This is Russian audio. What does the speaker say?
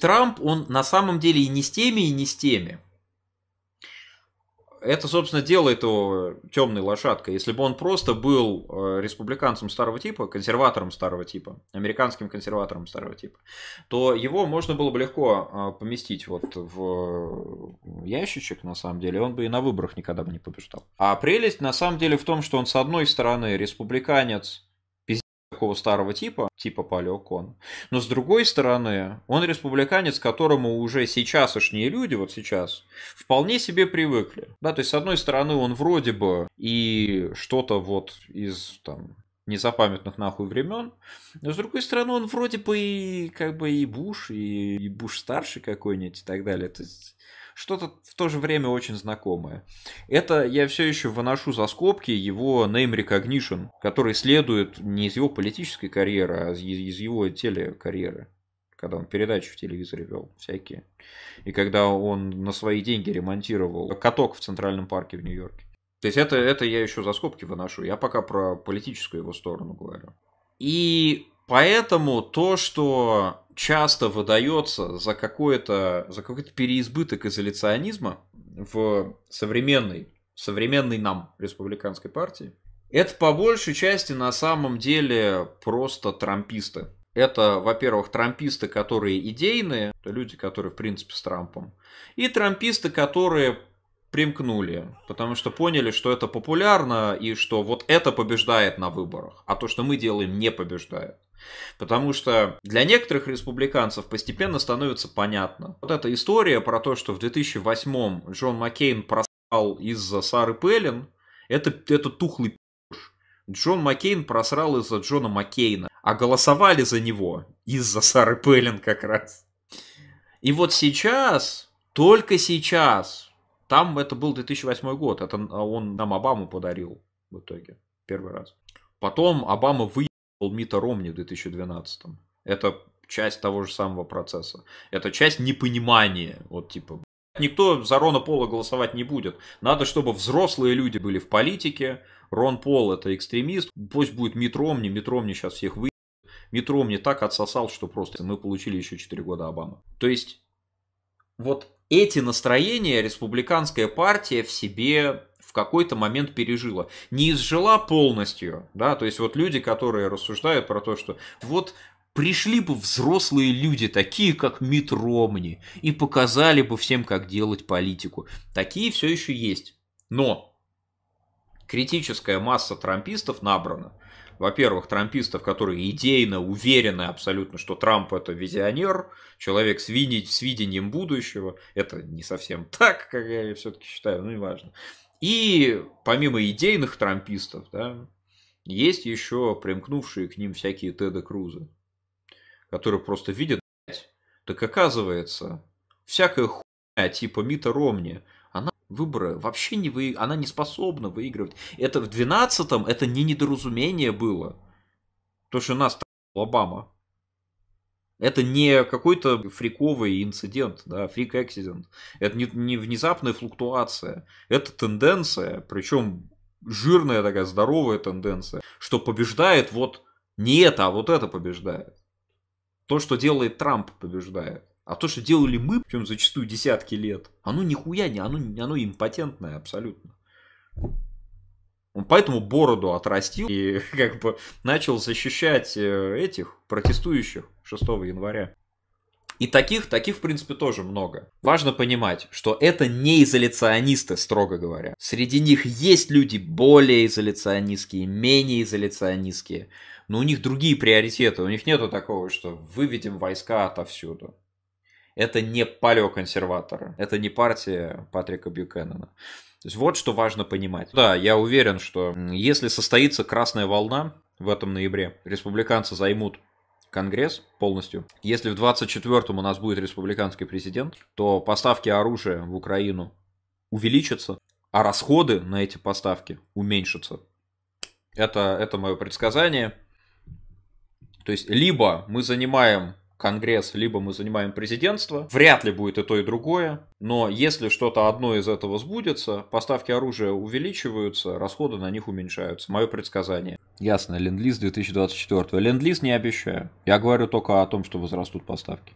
Трамп, он на самом деле и не с теми, и не с теми. Это, собственно, делает его темной лошадкой. Если бы он просто был э, республиканцем старого типа, консерватором старого типа, американским консерватором старого типа, то его можно было бы легко э, поместить вот в э, ящичек, на самом деле, он бы и на выборах никогда бы не побеждал. А прелесть, на самом деле, в том, что он, с одной стороны, республиканец, такого старого типа, типа палеокона. Но с другой стороны, он республиканец, к которому уже сейчасшние люди, вот сейчас, вполне себе привыкли. Да, то есть, с одной стороны, он вроде бы и что-то вот из там незапамятных нахуй времен. Но с другой стороны, он вроде бы и как бы и Буш, и, и Буш старший какой-нибудь и так далее. То есть что-то в то же время очень знакомое. Это я все еще выношу за скобки его name recognition, который следует не из его политической карьеры, а из, из его телекарьеры когда он передачи в телевизоре вел всякие. И когда он на свои деньги ремонтировал каток в Центральном парке в Нью-Йорке. То есть это, это я еще за скобки выношу. Я пока про политическую его сторону говорю. И поэтому то, что часто выдается за, какое-то, за какой-то переизбыток изоляционизма в современной, современной нам республиканской партии, это по большей части на самом деле просто трамписты. Это, во-первых, трамписты, которые идейные, это люди, которые, в принципе, с Трампом, и трамписты, которые примкнули, потому что поняли, что это популярно и что вот это побеждает на выборах, а то, что мы делаем, не побеждает. Потому что для некоторых республиканцев постепенно становится понятно. Вот эта история про то, что в 2008 м Джон Маккейн просрал из-за Сары Пеллин, это, это тухлый пи***ш. Джон Маккейн просрал из-за Джона Маккейна, а голосовали за него из-за Сары Пеллин как раз. И вот сейчас, только сейчас, там это был 2008 год, это а он нам Обаму подарил в итоге, первый раз. Потом Обама выебал Мита Ромни в 2012. Это часть того же самого процесса. Это часть непонимания, вот типа, Никто за Рона Пола голосовать не будет. Надо, чтобы взрослые люди были в политике. Рон Пол это экстремист. Пусть будет Мит Ромни. сейчас всех вы... Мит так отсосал, что просто мы получили еще 4 года Обамы. То есть, вот эти настроения республиканская партия в себе в какой-то момент пережила. Не изжила полностью, да, то есть вот люди, которые рассуждают про то, что вот пришли бы взрослые люди, такие как Мит Ромни, и показали бы всем, как делать политику. Такие все еще есть. Но критическая масса трампистов набрана во-первых, трампистов, которые идейно уверены абсолютно, что Трамп это визионер, человек с, видеть, с видением будущего. Это не совсем так, как я все-таки считаю, ну и важно. И помимо идейных трампистов, да, есть еще примкнувшие к ним всякие Теда Крузы, которые просто видят, так оказывается, всякая хуйня типа Мита Ромни – выборы вообще не вы... она не способна выигрывать. Это в 12-м, это не недоразумение было. То, что у нас Обама. Это не какой-то фриковый инцидент, да, фрик accident. Это не, не внезапная флуктуация. Это тенденция, причем жирная такая, здоровая тенденция, что побеждает вот не это, а вот это побеждает. То, что делает Трамп, побеждает. А то, что делали мы, причем зачастую десятки лет, оно нихуя не, оно, оно импотентное абсолютно. Он поэтому бороду отрастил и как бы начал защищать э, этих протестующих 6 января. И таких, таких, в принципе, тоже много. Важно понимать, что это не изоляционисты, строго говоря. Среди них есть люди более изоляционистские, менее изоляционистские, но у них другие приоритеты. У них нету такого, что выведем войска отовсюду это не палеоконсерваторы, это не партия Патрика Бьюкеннона. То есть вот что важно понимать. Да, я уверен, что если состоится красная волна в этом ноябре, республиканцы займут Конгресс полностью. Если в 24-м у нас будет республиканский президент, то поставки оружия в Украину увеличатся, а расходы на эти поставки уменьшатся. Это, это мое предсказание. То есть, либо мы занимаем Конгресс, либо мы занимаем президентство. Вряд ли будет и то, и другое. Но если что-то одно из этого сбудется, поставки оружия увеличиваются, расходы на них уменьшаются. Мое предсказание. Ясно, ленд-лиз 2024. Ленд-лиз не обещаю. Я говорю только о том, что возрастут поставки.